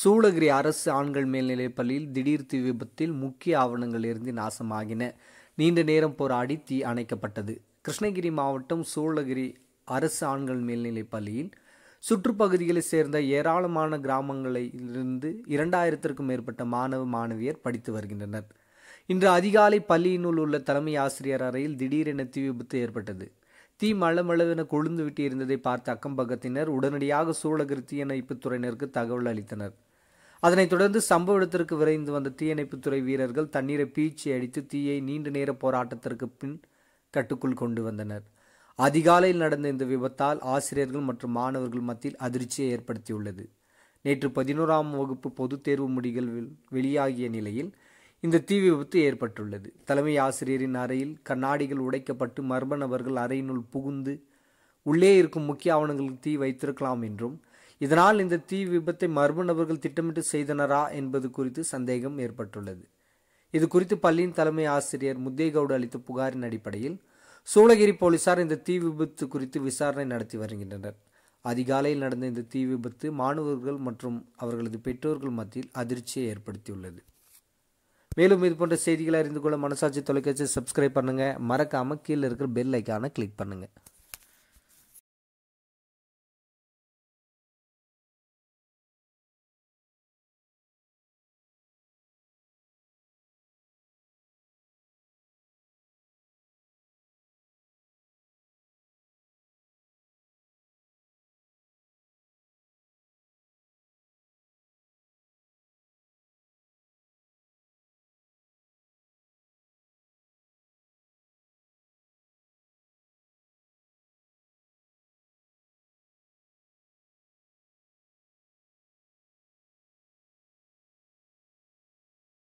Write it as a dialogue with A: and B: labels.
A: சூளகிரி அரசு ஆண்கள் மேல்நிலைப்பள்ளியில் பள்ளியில் திடீர் தீ விபத்தில் முக்கிய ஆவணங்கள் இருந்து நாசமாகின நீண்ட நேரம் போராடி தீ அணைக்கப்பட்டது கிருஷ்ணகிரி மாவட்டம் சூளகிரி அரசு ஆண்கள் மேல்நிலைப் சுற்றுப்பகுதிகளைச் சேர்ந்த ஏராளமான கிராமங்களிலிருந்து இரண்டாயிரத்திற்கும் மேற்பட்ட மாணவ மாணவியர் படித்து வருகின்றனர் இன்று அதிகாலை பள்ளியினுள் உள்ள தலைமை ஆசிரியர் அறையில் திடீரென தீ விபத்து ஏற்பட்டது தீ மளமளவென கொழுந்துவிட்டு இருந்ததை பார்த்த அக்கம்பக்கத்தினர் உடனடியாக சூளகிரி தீயணைப்புத் துறையினருக்கு தகவல் அளித்தனர் அதனைத் தொடர்ந்து சம்பவ இடத்திற்கு விரைந்து வந்த தீயணைப்புத்துறை வீரர்கள் தண்ணீரை பீச்சி அடித்து தீயை நீண்ட நேர போராட்டத்திற்கு பின் கட்டுக்குள் கொண்டு வந்தனர் அதிகாலையில் நடந்த இந்த விபத்தால் ஆசிரியர்கள் மற்றும் மாணவர்கள் மத்தியில் அதிர்ச்சியை ஏற்படுத்தியுள்ளது நேற்று பதினோராம் வகுப்பு பொதுத் தேர்வு முடிகள் வெளியாகிய நிலையில் இந்த தீ விபத்து ஏற்பட்டுள்ளது தலைமை ஆசிரியரின் அறையில் கண்ணாடிகள் உடைக்கப்பட்டு மர்ம நபர்கள் அறையினுள் புகுந்து உள்ளே இருக்கும் முக்கிய ஆவணங்களுக்கு தீ வைத்திருக்கலாம் என்றும் இதனால் இந்த தீ விபத்தை மர்ம நபர்கள் திட்டமிட்டு செய்தனரா என்பது குறித்து சந்தேகம் ஏற்பட்டுள்ளது இது குறித்து பள்ளியின் தலைமை ஆசிரியர் முத்தேகவுடு அளித்த புகாரின் அடிப்படையில் சூளகிரி போலீசார் இந்த தீ விபத்து குறித்து விசாரணை நடத்தி வருகின்றனர் அதிகாலையில் நடந்த இந்த தீ விபத்து மாணவர்கள் மற்றும் அவர்களது பெற்றோர்கள் மத்தியில் அதிர்ச்சியை ஏற்படுத்தியுள்ளது மேலும் இது போன்ற செய்திகளை அறிந்து கொள்ள மனசாட்சி தொலைக்காட்சியை சப்ஸ்கிரைப் பண்ணுங்கள் மறக்காமல் கீழே இருக்கிற பெல் ஐக்கான கிளிக் பண்ணுங்கள்